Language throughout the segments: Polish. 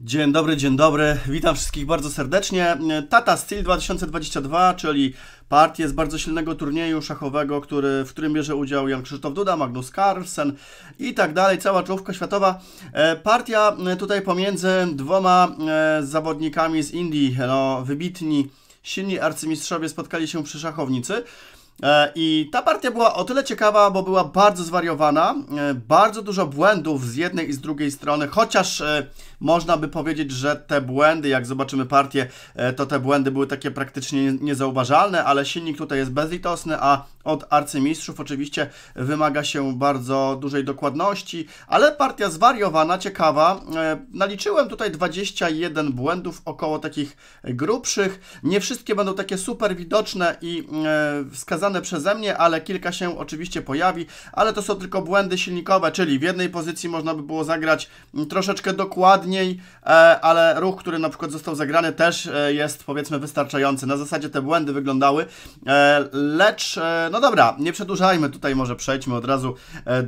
Dzień dobry, dzień dobry. Witam wszystkich bardzo serdecznie. Tata Steel 2022, czyli partia z bardzo silnego turnieju szachowego, który, w którym bierze udział Jan Krzysztof Duda, Magnus Carlsen i tak dalej, cała czołówka światowa. E, partia e, tutaj pomiędzy dwoma e, zawodnikami z Indii, no wybitni, silni arcymistrzowie spotkali się przy szachownicy. E, I ta partia była o tyle ciekawa, bo była bardzo zwariowana, e, bardzo dużo błędów z jednej i z drugiej strony, chociaż e, można by powiedzieć, że te błędy, jak zobaczymy partię, to te błędy były takie praktycznie niezauważalne, ale silnik tutaj jest bezlitosny, a od arcymistrzów oczywiście wymaga się bardzo dużej dokładności, ale partia zwariowana, ciekawa. Naliczyłem tutaj 21 błędów, około takich grubszych. Nie wszystkie będą takie super widoczne i wskazane wskazane przeze mnie, ale kilka się oczywiście pojawi, ale to są tylko błędy silnikowe, czyli w jednej pozycji można by było zagrać troszeczkę dokładniej, e, ale ruch, który na przykład został zagrany też e, jest powiedzmy wystarczający. Na zasadzie te błędy wyglądały, e, lecz no dobra, nie przedłużajmy tutaj, może przejdźmy od razu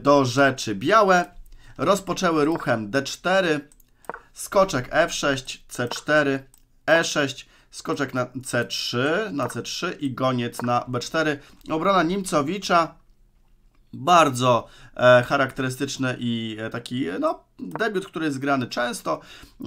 do rzeczy. Białe rozpoczęły ruchem D4, skoczek F6, C4, E6, skoczek na C3, na C3 i goniec na B4. Obrona Nimcowicza bardzo e, charakterystyczny i e, taki e, no, debiut, który jest grany często. E,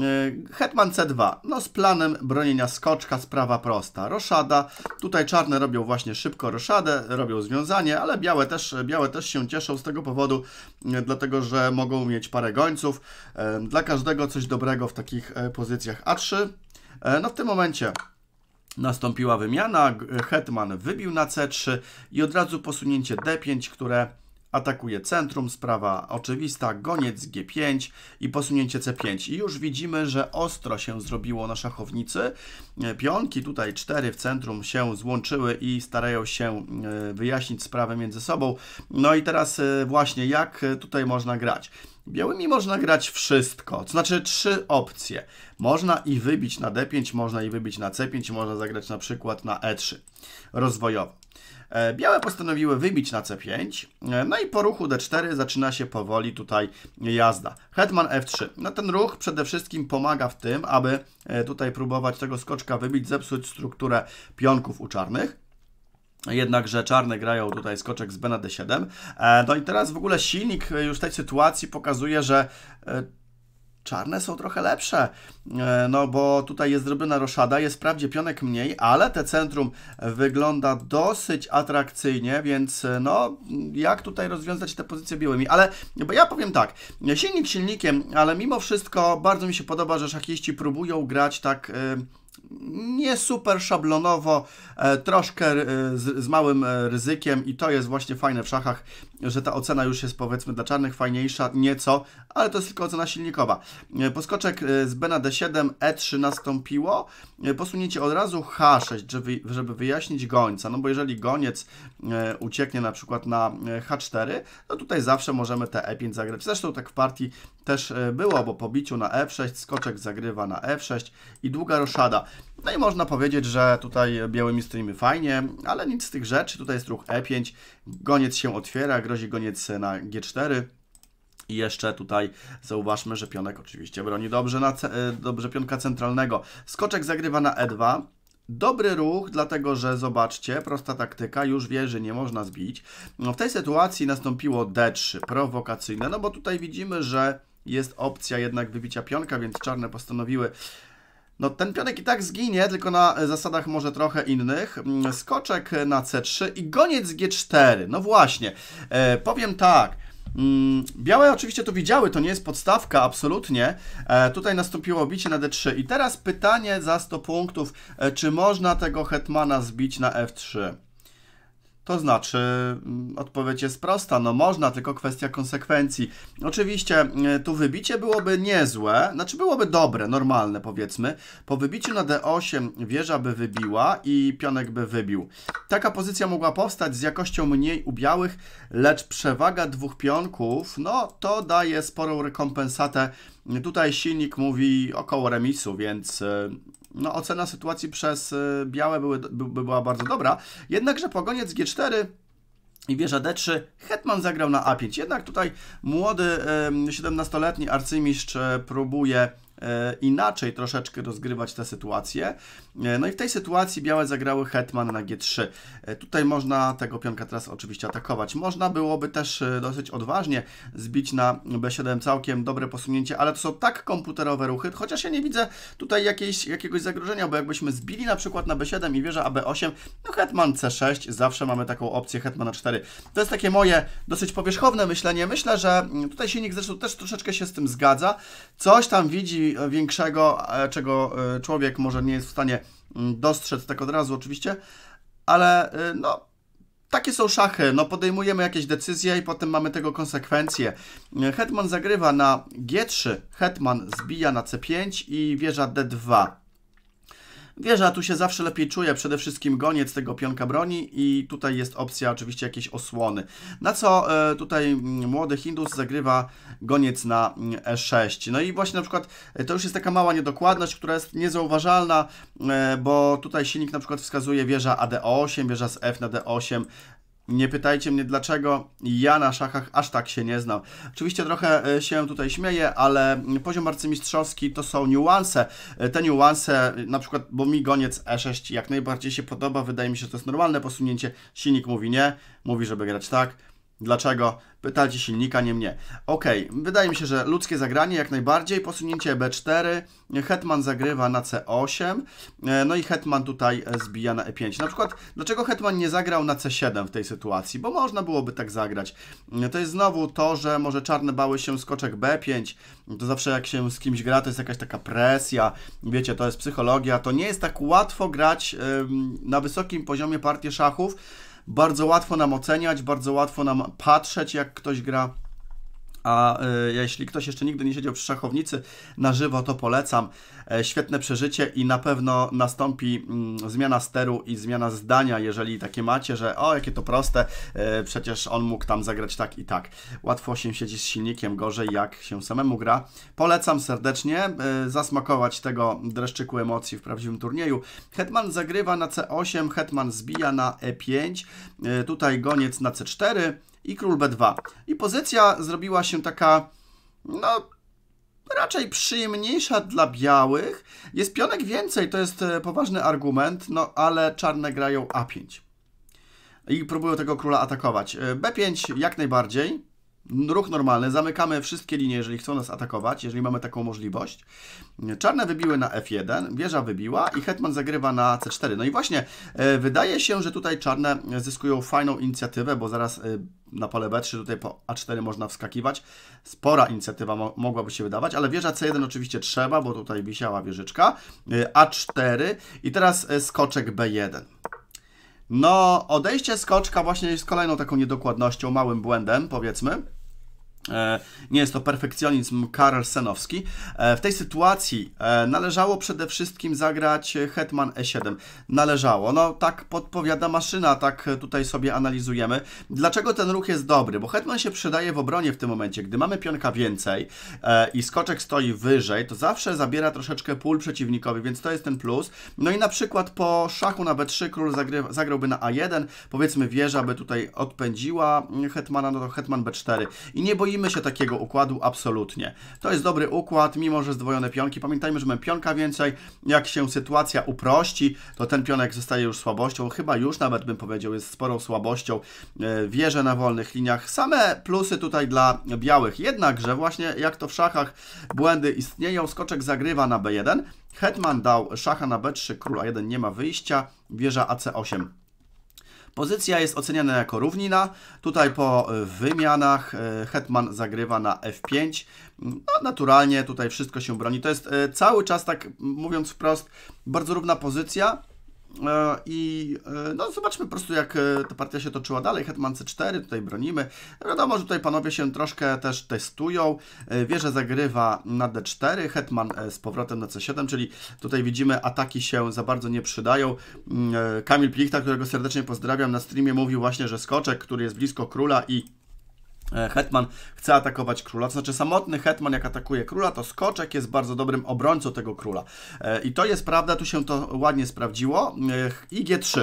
Hetman C2, no z planem bronienia skoczka, sprawa prosta. Roszada, tutaj czarne robią właśnie szybko roszadę, robią związanie, ale białe też, białe też się cieszą z tego powodu, e, dlatego że mogą mieć parę gońców. E, dla każdego coś dobrego w takich e, pozycjach A3. E, no w tym momencie nastąpiła wymiana, hetman wybił na c3 i od razu posunięcie d5, które atakuje centrum, sprawa oczywista, goniec G5 i posunięcie C5. I już widzimy, że ostro się zrobiło na szachownicy. E, pionki tutaj cztery w centrum się złączyły i starają się e, wyjaśnić sprawę między sobą. No i teraz e, właśnie jak tutaj można grać? Białymi można grać wszystko, to znaczy trzy opcje. Można i wybić na D5, można i wybić na C5, można zagrać na przykład na E3 rozwojowo. E, białe postanowiły wybić na C5, e, no i po ruchu D4 zaczyna się powoli tutaj jazda. Hetman F3. No ten ruch przede wszystkim pomaga w tym, aby e, tutaj próbować tego skoczka wybić, zepsuć strukturę pionków u czarnych. Jednakże czarne grają tutaj skoczek z B na D7. No i teraz w ogóle silnik już tej sytuacji pokazuje, że czarne są trochę lepsze, e, no bo tutaj jest zrobiona roszada, jest wprawdzie pionek mniej, ale te centrum wygląda dosyć atrakcyjnie, więc e, no jak tutaj rozwiązać te pozycje białymi, ale bo ja powiem tak, silnik silnikiem, ale mimo wszystko bardzo mi się podoba, że szachiści próbują grać tak... Yy, nie super szablonowo, e, troszkę e, z, z, małym e, ryzykiem i to jest właśnie fajne w szachach, że ta ocena już jest powiedzmy dla czarnych fajniejsza nieco, ale to jest tylko ocena silnikowa. Poskoczek z Bena D7, E3 nastąpiło, posunięcie od razu H6, żeby, żeby wyjaśnić gońca, no bo jeżeli goniec ucieknie na przykład na H4, no tutaj zawsze możemy te E5 zagrać. Zresztą tak w partii też e, było, bo po biciu na f6 skoczek zagrywa na f6 i długa roszada. No i można powiedzieć, że tutaj białymi stoimy fajnie, ale nic z tych rzeczy. Tutaj jest ruch e5, goniec się otwiera, grozi goniec e, na g4. I jeszcze tutaj zauważmy, że pionek oczywiście broni dobrze, na, e, dobrze pionka centralnego. Skoczek zagrywa na e2. Dobry ruch, dlatego że zobaczcie, prosta taktyka, już wie, że nie można zbić. No, w tej sytuacji nastąpiło d3, prowokacyjne, no bo tutaj widzimy, że jest opcja jednak wybicia pionka, więc czarne postanowiły no ten pionek i tak zginie, tylko na zasadach może trochę innych. Mm, skoczek na C3 i goniec G4. No właśnie, e, powiem tak. Mm, białe oczywiście to widziały, to nie jest podstawka, absolutnie. E, tutaj nastąpiło bicie na D3. I teraz pytanie za 100 punktów, e, czy można tego hetmana zbić na F3? To znaczy, mm, odpowiedź jest prosta, no można, tylko kwestia konsekwencji. Oczywiście e, tu wybicie byłoby niezłe, znaczy byłoby dobre, normalne powiedzmy. Po wybiciu na d8 wieża by wybiła i pionek by wybił. Taka pozycja mogła powstać z jakością mniej u białych, lecz przewaga dwóch pionków, no to daje sporą rekompensatę. Tutaj silnik mówi około remisu, więc e, no, ocena sytuacji przez y, białe były, by, była bardzo dobra. Jednakże pogoniec G4 i wieża D3, Hetman zagrał na A5. Jednak tutaj młody 17-letni y, arcymistrz y, próbuje E, inaczej troszeczkę rozgrywać tę sytuację. E, no i w tej sytuacji białe zagrały hetman na g3. E, tutaj można tego pionka teraz oczywiście atakować. Można byłoby też dosyć odważnie zbić na b7 całkiem dobre posunięcie, ale to są tak komputerowe ruchy, chociaż ja nie widzę tutaj jakiejś, jakiegoś zagrożenia, bo jakbyśmy zbili na przykład na b7 i wieża ab8, no hetman c6, zawsze mamy taką opcję hetman na 4. To jest takie moje dosyć powierzchowne myślenie. Myślę, że mm, tutaj silnik zresztą też troszeczkę się z tym zgadza. Coś tam widzi E, większego, e, czego e, człowiek może nie jest w stanie mm, dostrzec tak od razu oczywiście, ale no, takie są szachy, no podejmujemy jakieś decyzje i potem mamy tego konsekwencje. Hetman zagrywa na G3, Hetman zbija na C5 i wieża D2. Wieża tu się zawsze lepiej czuje, przede wszystkim goniec tego pionka broni i tutaj jest opcja oczywiście jakiejś osłony. Na co e, tutaj mm, młody Hindus zagrywa goniec na mm, E6. No i właśnie na przykład e, to już jest taka mała niedokładność, która jest niezauważalna, e, bo tutaj silnik na przykład wskazuje wieża AD8, wieża z F na D8, nie pytajcie mnie dlaczego, ja na szachach aż tak się nie znam. Oczywiście trochę e, się tutaj śmieję, ale poziom arcymistrzowski to są niuanse. E, te niuanse, na przykład, bo mi goniec E6 jak najbardziej się podoba, wydaje mi się, że to jest normalne posunięcie. Silnik mówi nie, mówi, żeby grać tak Dlaczego? Pytajcie silnika, nie mnie. Ok, wydaje mi się, że ludzkie zagranie jak najbardziej. Posunięcie B4. Hetman zagrywa na C8. E, no i Hetman tutaj e, zbija na E5. Na przykład, dlaczego Hetman nie zagrał na C7 w tej sytuacji? Bo można byłoby tak zagrać. E, to jest znowu to, że może czarne bały się skoczek B5. To zawsze jak się z kimś gra, to jest jakaś taka presja. Wiecie, to jest psychologia. To nie jest tak łatwo grać na wysokim poziomie partii szachów bardzo łatwo nam oceniać, bardzo łatwo nam patrzeć, jak ktoś gra. A y, jeśli ktoś jeszcze nigdy nie siedział przy szachownicy na żywo, to polecam. E, świetne przeżycie i na pewno nastąpi mm, zmiana steru i zmiana zdania, jeżeli takie macie, że o, jakie to proste, e, przecież on mógł tam zagrać tak i tak. Łatwo się siedzi z silnikiem, gorzej jak się samemu gra. Polecam serdecznie e, zasmakować tego dreszczyku emocji w prawdziwym turnieju. Hetman zagrywa na C8, Hetman zbija na E5, tutaj goniec na C4, i król b2. I pozycja zrobiła się taka, no, raczej przyjemniejsza dla białych. Jest pionek więcej, to jest e, poważny argument, no ale czarne grają a5. I próbują tego króla atakować. E, b5 jak najbardziej. Ruch normalny, zamykamy wszystkie linie, jeżeli chcą nas atakować, jeżeli mamy taką możliwość. Czarne wybiły na F1, wieża wybiła i hetman zagrywa na C4. No i właśnie, e, wydaje się, że tutaj czarne zyskują fajną inicjatywę, bo zaraz e, na pole B3, tutaj po A4 można wskakiwać. Spora inicjatywa mo mogłaby się wydawać, ale wieża C1 oczywiście trzeba, bo tutaj wisiała wieżyczka. E, A4 i teraz skoczek B1. No, odejście skoczka właśnie jest kolejną taką niedokładnością, małym błędem, powiedzmy. E, nie jest to perfekcjonizm Senowski e, W tej sytuacji e, należało przede wszystkim zagrać Hetman E7. Należało. No tak podpowiada maszyna, tak tutaj sobie analizujemy. Dlaczego ten ruch jest dobry? Bo Hetman się przydaje w obronie w tym momencie. Gdy mamy pionka więcej i skoczek stoi wyżej, to zawsze zabiera troszeczkę pól przeciwnikowi, więc to jest ten plus. No i na przykład po szachu na B3 król zagrałby na A1. Powiedzmy wieża by tutaj odpędziła Hetmana, no to Hetman B4. I nie boimy boimy się takiego układu absolutnie. To jest dobry układ, mimo że zdwojone pionki. Pamiętajmy, że mamy pionka więcej. Jak się sytuacja uprości, to ten pionek zostaje już słabością. Chyba już nawet bym powiedział, jest sporą słabością. E, wieże na wolnych liniach. Same plusy tutaj dla białych. Jednakże właśnie jak to w szachach błędy istnieją, skoczek zagrywa na B1. Hetman dał szacha na B3, króla 1 nie ma wyjścia, wieża AC8 Pozycja jest oceniana jako równina. Tutaj po e, wymianach e, hetman zagrywa na f5. No, naturalnie tutaj wszystko się broni. To jest e, cały czas, tak mówiąc wprost, bardzo równa pozycja. E, I e, no zobaczmy po prostu, jak e, ta partia się toczyła dalej. Hetman C4, tutaj bronimy. Wiadomo, że tutaj panowie się troszkę też testują. Wieża zagrywa na D4, Hetman z powrotem na C7, czyli tutaj widzimy, ataki się za bardzo nie przydają. Mm, Kamil Plichta, którego serdecznie pozdrawiam na streamie, mówił właśnie, że skoczek, który jest blisko króla i E, hetman chce atakować króla, to znaczy samotny hetman jak atakuje króla, to skoczek jest bardzo dobrym obrońcą tego króla. E, I to jest prawda, tu się to ładnie sprawdziło. E, I G3.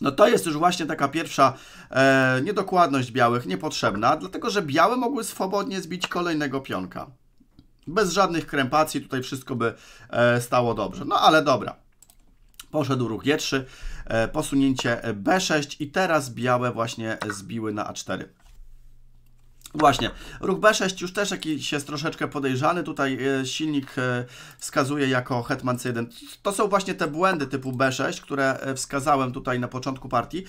No to jest już właśnie taka pierwsza e, niedokładność białych, niepotrzebna, dlatego że białe mogły swobodnie zbić kolejnego pionka. Bez żadnych krępacji, tutaj wszystko by e, stało dobrze. No ale dobra, poszedł ruch G3, e, posunięcie B6 i teraz białe właśnie zbiły na A4. Właśnie. Ruch B6 już też jakiś jest troszeczkę podejrzany. Tutaj e, silnik e, wskazuje jako Hetman C1. To są właśnie te błędy typu B6, które e, wskazałem tutaj na początku partii,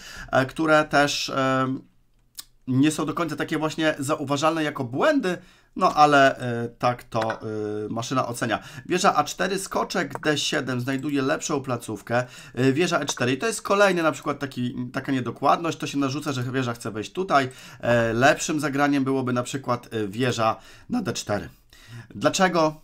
które też nie są do końca takie właśnie zauważalne jako błędy, no ale y, tak to y, maszyna ocenia. Wieża A4, skoczek D7 znajduje lepszą placówkę. Y, wieża E4 i to jest kolejny na przykład taki, taka niedokładność. To się narzuca, że wieża chce wejść tutaj. E, lepszym zagraniem byłoby na przykład y, wieża na D4. Dlaczego?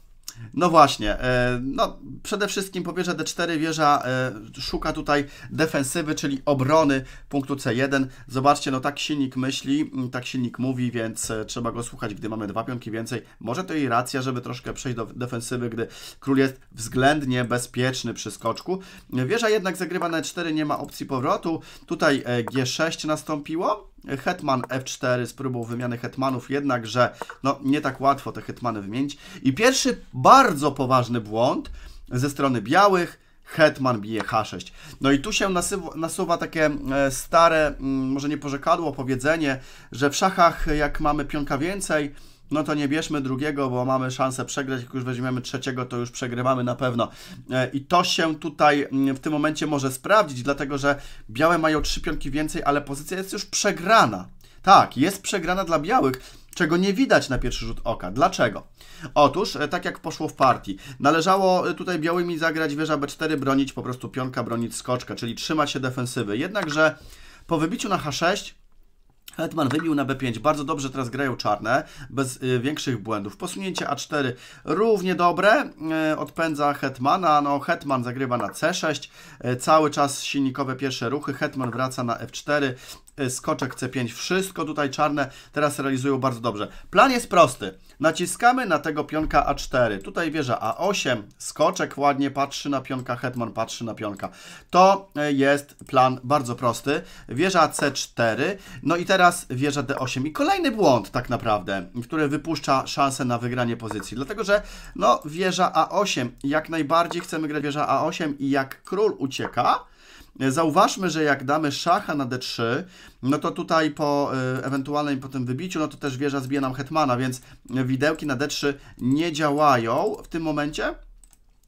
No właśnie, e, no przede wszystkim po wieże D4 wieża e, szuka tutaj defensywy, czyli obrony punktu C1. Zobaczcie, no tak silnik myśli, mm, tak silnik mówi, więc e, trzeba go słuchać, gdy mamy dwa pionki więcej. Może to i racja, żeby troszkę przejść do defensywy, gdy król jest względnie bezpieczny przy skoczku. Wieża jednak zagrywa na 4 nie ma opcji powrotu. Tutaj G6 nastąpiło. Hetman F4 spróbował wymiany hetmanów, jednakże no, nie tak łatwo te hetmany wymienić. I pierwszy bardzo poważny błąd ze strony białych, hetman bije H6. No i tu się nasuwa, nasuwa takie e, stare, mm, może nie porzekadło, powiedzenie, że w szachach jak mamy pionka więcej, no to nie bierzmy drugiego, bo mamy szansę przegrać. Jak już weźmiemy trzeciego, to już przegrywamy na pewno. E, I to się tutaj mm, w tym momencie może sprawdzić, dlatego że białe mają trzy pionki więcej, ale pozycja jest już przegrana. Tak, jest przegrana dla białych, czego nie widać na pierwszy rzut oka. Dlaczego? Otóż, e, tak jak poszło w partii, należało e, tutaj białymi zagrać wieża B4, bronić po prostu pionka, bronić skoczka, czyli trzymać się defensywy. Jednakże po wybiciu na H6 Hetman wybił na B5, bardzo dobrze teraz grają czarne, bez y, większych błędów. Posunięcie A4 równie dobre, y, odpędza Hetmana, no Hetman zagrywa na C6, y, cały czas silnikowe pierwsze ruchy, Hetman wraca na F4, E, skoczek C5, wszystko tutaj czarne teraz realizują bardzo dobrze. Plan jest prosty. Naciskamy na tego pionka A4. Tutaj wieża A8, skoczek ładnie patrzy na pionka, hetman patrzy na pionka. To e, jest plan bardzo prosty. Wieża C4, no i teraz wieża D8. I kolejny błąd tak naprawdę, który wypuszcza szansę na wygranie pozycji. Dlatego, że no wieża A8, jak najbardziej chcemy grać wieża A8 i jak król ucieka, Zauważmy, że jak damy szacha na d3, no to tutaj po y, ewentualnym po tym wybiciu, no to też wieża zbije nam hetmana, więc widełki na d3 nie działają w tym momencie.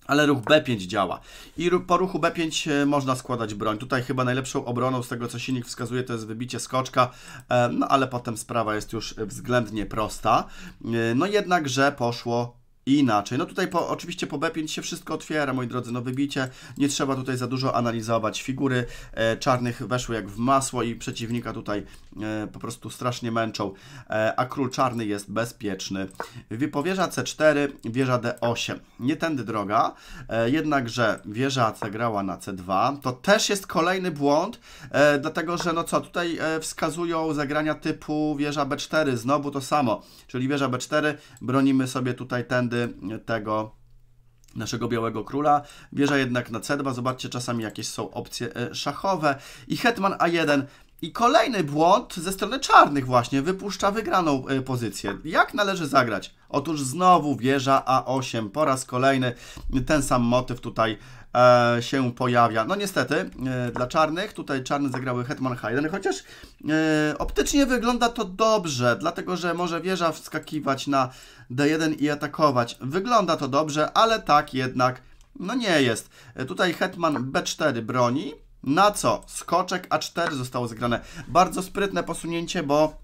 Ale ruch B5 działa. I po ruchu B5 y, można składać broń. Tutaj chyba najlepszą obroną z tego, co silnik wskazuje, to jest wybicie skoczka, e, no ale potem sprawa jest już względnie prosta. Y, no jednakże poszło inaczej. No tutaj po, oczywiście po B5 się wszystko otwiera, moi drodzy, no wybicie, nie trzeba tutaj za dużo analizować. Figury e, czarnych weszły jak w masło i przeciwnika tutaj E, po prostu strasznie męczą, e, a król czarny jest bezpieczny. Wieża C4, wieża D8. Nie tędy droga, e, jednakże wieża C grała na C2. To też jest kolejny błąd, dlatego że no co, tutaj wskazują zagrania typu wieża B4, znowu to samo, czyli wieża B4, bronimy sobie tutaj tędy tego naszego białego króla. Wieża jednak na C2, zobaczcie, czasami jakieś są opcje szachowe. I hetman A1 i kolejny błąd ze strony czarnych właśnie, wypuszcza wygraną y, pozycję. Jak należy zagrać? Otóż znowu wieża A8, po raz kolejny ten sam motyw tutaj e, się pojawia. No niestety e, dla czarnych, tutaj czarny zagrały Hetman Hayden, chociaż e, optycznie wygląda to dobrze, dlatego że może wieża wskakiwać na D1 i atakować. Wygląda to dobrze, ale tak jednak no nie jest. E, tutaj Hetman B4 broni, na co? Skoczek A4 zostało zgrane. Bardzo sprytne posunięcie, bo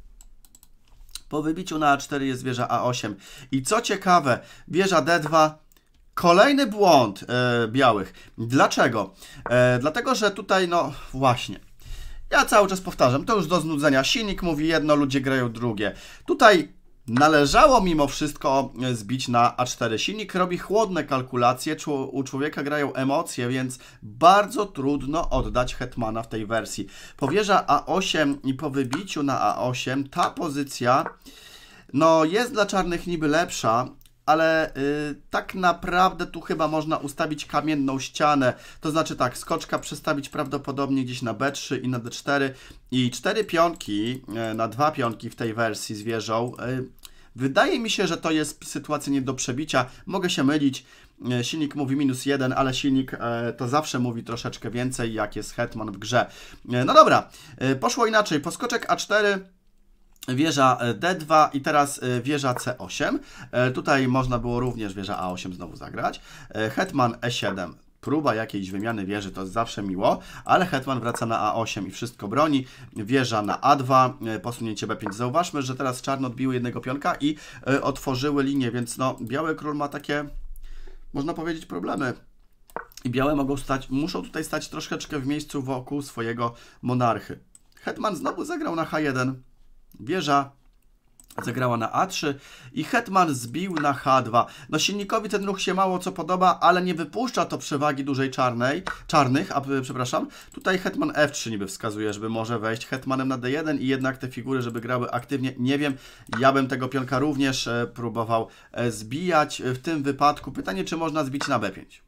po wybiciu na A4 jest wieża A8. I co ciekawe, wieża D2 Kolejny błąd e, białych. Dlaczego? E, dlatego, że tutaj, no właśnie. Ja cały czas powtarzam, to już do znudzenia. Silnik mówi jedno, ludzie grają drugie. Tutaj Należało mimo wszystko e, zbić na A4. Silnik robi chłodne kalkulacje, u człowieka grają emocje, więc bardzo trudno oddać Hetmana w tej wersji. Powierza A8 i po wybiciu na A8 ta pozycja no, jest dla czarnych niby lepsza, ale yy, tak naprawdę tu chyba można ustawić kamienną ścianę. To znaczy tak, skoczka przestawić prawdopodobnie gdzieś na B3 i na D4 i cztery pionki yy, na dwa pionki w tej wersji z wieżą. Yy, Wydaje mi się, że to jest sytuacja nie do przebicia. Mogę się mylić. E, silnik mówi minus jeden, ale silnik e, to zawsze mówi troszeczkę więcej, jak jest hetman w grze. E, no dobra, poszło inaczej. Poskoczek A4 wieża D2 i teraz wieża C8. Tutaj można było również wieża A8 znowu zagrać. Hetman E7 próba jakiejś wymiany wieży to jest zawsze miło, ale Hetman wraca na A8 i wszystko broni, wieża na A2, e, posunięcie B5. Zauważmy, że teraz czarne odbiły jednego pionka i y, otworzyły linię, więc no biały król ma takie, można powiedzieć, problemy. I białe mogą stać, muszą tutaj stać troszeczkę w miejscu wokół swojego monarchy. Hetman znowu zagrał na H1, wieża zagrała na A3 i hetman zbił na H2. No silnikowi ten ruch się mało co podoba, ale nie wypuszcza to przewagi dużej czarnej, czarnych, a, e, przepraszam. Tutaj hetman F3 niby wskazuje, żeby może wejść hetmanem na D1 i jednak te figury, żeby grały aktywnie, nie wiem. Ja bym tego pionka również e, próbował e, zbijać. W tym wypadku pytanie, czy można zbić na B5.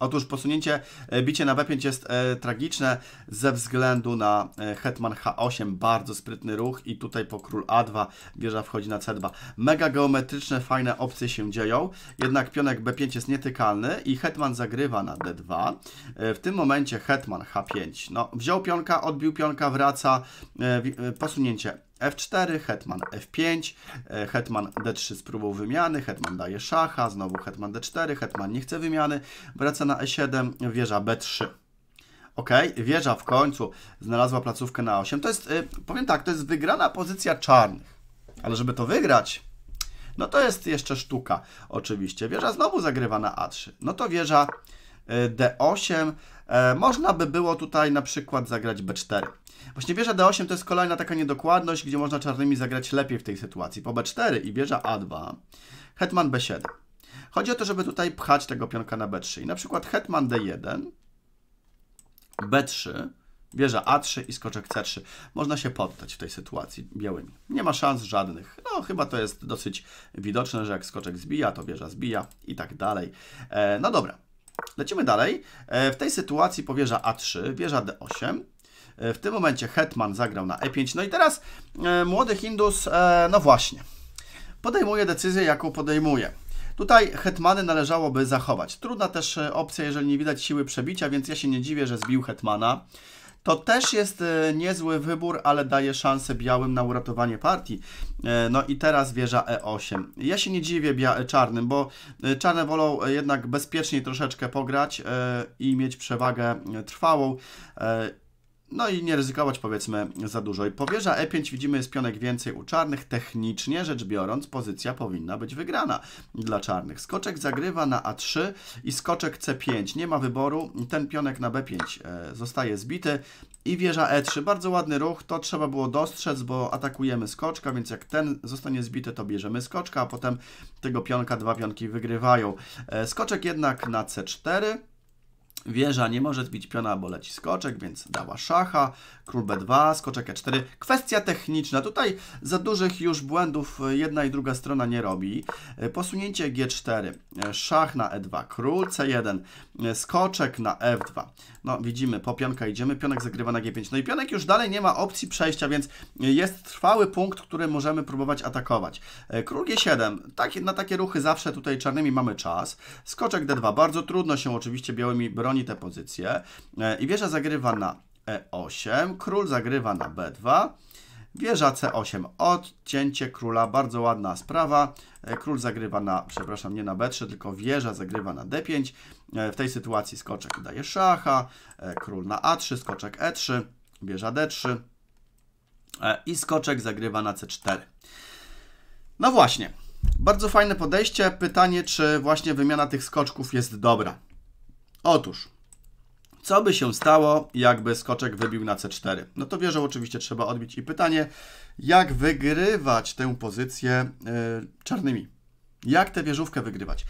Otóż posunięcie, e, bicie na B5 jest e, tragiczne ze względu na e, Hetman H8, bardzo sprytny ruch i tutaj po król A2 wieża wchodzi na C2. Mega geometryczne, fajne opcje się dzieją, jednak pionek B5 jest nietykalny i Hetman zagrywa na D2. E, w tym momencie Hetman H5, no wziął pionka, odbił pionka, wraca, e, e posunięcie F4, hetman F5, e, hetman D3 z próbą wymiany, hetman daje szacha, znowu hetman D4, hetman nie chce wymiany, wraca na E7, wieża B3. Ok, wieża w końcu znalazła placówkę na 8. To jest, e, powiem tak, to jest wygrana pozycja czarnych. Ale żeby to wygrać, no to jest jeszcze sztuka, oczywiście. Wieża znowu zagrywa na A3. No to wieża D8. E, można by było tutaj na przykład zagrać B4. Właśnie wieża D8 to jest kolejna taka niedokładność, gdzie można czarnymi zagrać lepiej w tej sytuacji. Po B4 i wieża A2, hetman B7. Chodzi o to, żeby tutaj pchać tego pionka na B3. I na przykład hetman D1, B3, wieża A3 i skoczek C3. Można się poddać w tej sytuacji białymi. Nie ma szans żadnych. No chyba to jest dosyć widoczne, że jak skoczek zbija, to wieża zbija i tak dalej. E, no dobra, Lecimy dalej. E, w tej sytuacji powierza A3, wieża D8. E, w tym momencie Hetman zagrał na E5. No i teraz e, młody Hindus, no właśnie, podejmuje decyzję, jaką podejmuje. Tutaj hetmany należałoby zachować. Trudna też opcja, jeżeli nie widać siły przebicia, więc ja się nie dziwię, że zbił hetmana. To też jest e, niezły wybór, ale daje szansę białym na uratowanie partii. E, no i teraz wieża E8. Ja się nie dziwię e, czarnym, bo czarne wolą jednak bezpieczniej troszeczkę pograć i mieć przewagę trwałą no i nie ryzykować powiedzmy za dużo. I powierza E5, widzimy jest pionek więcej u czarnych. Technicznie rzecz biorąc pozycja powinna być wygrana dla czarnych. Skoczek zagrywa na A3 i skoczek C5. Nie ma wyboru. Ten pionek na B5 e, zostaje zbity i wieża E3. Bardzo ładny ruch, to trzeba było dostrzec, bo atakujemy skoczka, więc jak ten zostanie zbity, to bierzemy skoczka, a potem tego pionka dwa pionki wygrywają. E, skoczek jednak na C4. Wieża nie może zbić piona, bo leci skoczek, więc dała szacha. Król b2, skoczek e4. Kwestia techniczna. Tutaj za dużych już błędów e, jedna i druga strona nie robi. E, posunięcie g4, e, szach na e2, król c1, skoczek na f2. No widzimy, po pionka idziemy, pionek zagrywa na g5. No i pionek już dalej nie ma opcji przejścia, więc jest trwały punkt, który możemy próbować atakować. Król g7, tak, na takie ruchy zawsze tutaj czarnymi mamy czas. Skoczek d2, bardzo trudno się oczywiście białymi bronić broni tę pozycję e, i wieża zagrywa na E8, król zagrywa na B2, wieża C8, odcięcie króla, bardzo ładna sprawa, e, król zagrywa na, przepraszam, nie na B3, tylko wieża zagrywa na D5, e, w tej sytuacji skoczek daje szacha, król na A3, skoczek E3, wieża D3 i skoczek zagrywa na C4. No właśnie, bardzo fajne podejście. Pytanie, czy właśnie wymiana tych skoczków jest dobra. Otóż, co by się stało, jakby skoczek wybił na C4? No to wieżą oczywiście trzeba odbić i pytanie, jak wygrywać tę pozycję yy, czarnymi? Jak tę wieżówkę wygrywać?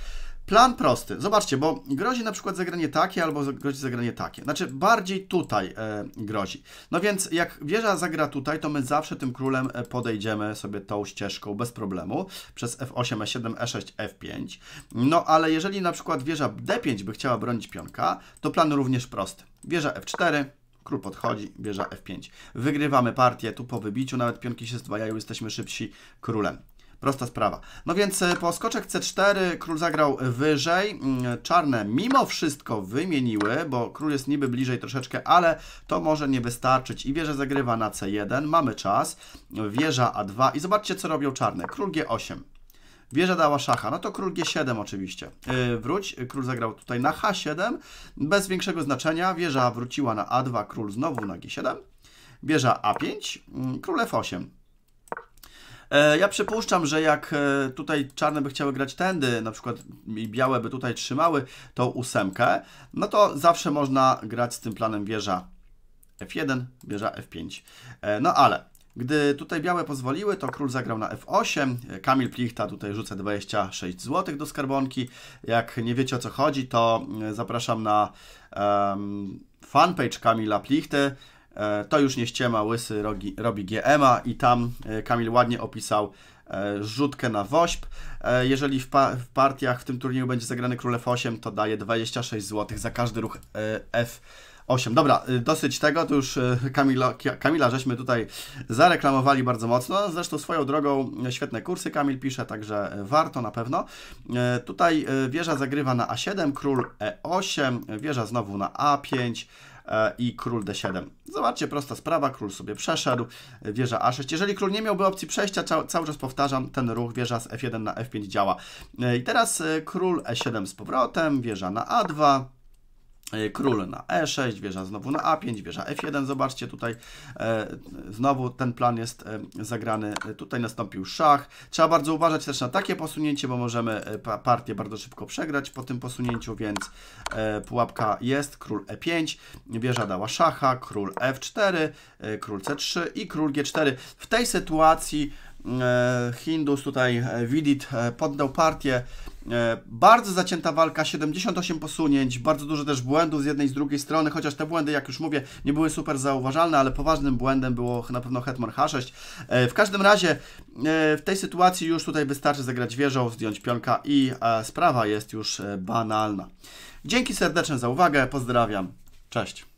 Plan prosty. Zobaczcie, bo grozi na przykład zagranie takie, albo grozi zagranie takie. Znaczy, bardziej tutaj e, grozi. No więc jak wieża zagra tutaj, to my zawsze tym królem e, podejdziemy sobie tą ścieżką bez problemu. Przez f8, e7, e6, f5. No ale jeżeli na przykład wieża d5 by chciała bronić pionka, to plan również prosty. Wieża f4, Król podchodzi, wieża F5. Wygrywamy partię, tu po wybiciu nawet pionki się zdwajają, jesteśmy szybsi królem. Prosta sprawa. No więc e, po skoczek C4 król zagrał wyżej. Mm, czarne mimo wszystko wymieniły, bo król jest niby bliżej troszeczkę, ale to może nie wystarczyć. I wieża zagrywa na C1. Mamy czas. Wieża A2. I zobaczcie, co robią czarne. Król G8. Wieża dała szacha, no to król G7 oczywiście. Yy, wróć, król zagrał tutaj na H7, bez większego znaczenia. Wieża wróciła na A2, król znowu na G7. Wieża A5, mm, król F8. E, ja przypuszczam, że jak e, tutaj czarne by chciały grać tędy, na przykład i białe by tutaj trzymały tą ósemkę, no to zawsze można grać z tym planem wieża F1, wieża F5. E, no ale gdy tutaj białe pozwoliły, to król zagrał na f8, Kamil Plichta tutaj rzuca 26 zł do skarbonki. Jak nie wiecie o co chodzi, to zapraszam na um, fanpage Kamila Plichty. E, to już nie ściema, łysy robi robi GMA i tam e, Kamil ładnie opisał e, rzutkę na WOŚP. Jeżeli w, pa w, partiach w tym turnieju będzie zagrany f 8, to daje 26 zł za każdy ruch F. 8. Dobra, dosyć tego, to już Kamila, Kamila żeśmy tutaj zareklamowali bardzo mocno. Zresztą swoją drogą świetne kursy Kamil pisze, także warto na pewno. Tutaj wieża zagrywa na A7, król E8, wieża znowu na A5, E, i król d7. Zobaczcie, prosta sprawa, król sobie przeszedł, e, wieża a6. Jeżeli król nie miałby opcji przejścia, cały czas powtarzam, ten ruch wieża z f1 na f5 działa. E, I teraz król e7 z powrotem, wieża na a2, Y, król na E6, wieża znowu na A5, wieża F1, zobaczcie tutaj e, znowu ten plan jest e, zagrany, tutaj nastąpił szach. Trzeba bardzo uważać też na takie posunięcie, bo możemy e, partię bardzo szybko przegrać po tym posunięciu, więc e, pułapka jest, król E5, wieża dała szacha, król F4, e, król C3 i król G4. W tej sytuacji e, Hindus tutaj Widit poddał partię E, bardzo zacięta walka, 78 posunięć, bardzo dużo też błędów z jednej i z drugiej strony, chociaż te błędy, jak już mówię, nie były super zauważalne, ale poważnym błędem było na pewno Hetman H6. E, w każdym razie e, w tej sytuacji już tutaj wystarczy zagrać wieżą, zdjąć pionka i sprawa jest już banalna. Dzięki serdecznie za uwagę, pozdrawiam, cześć.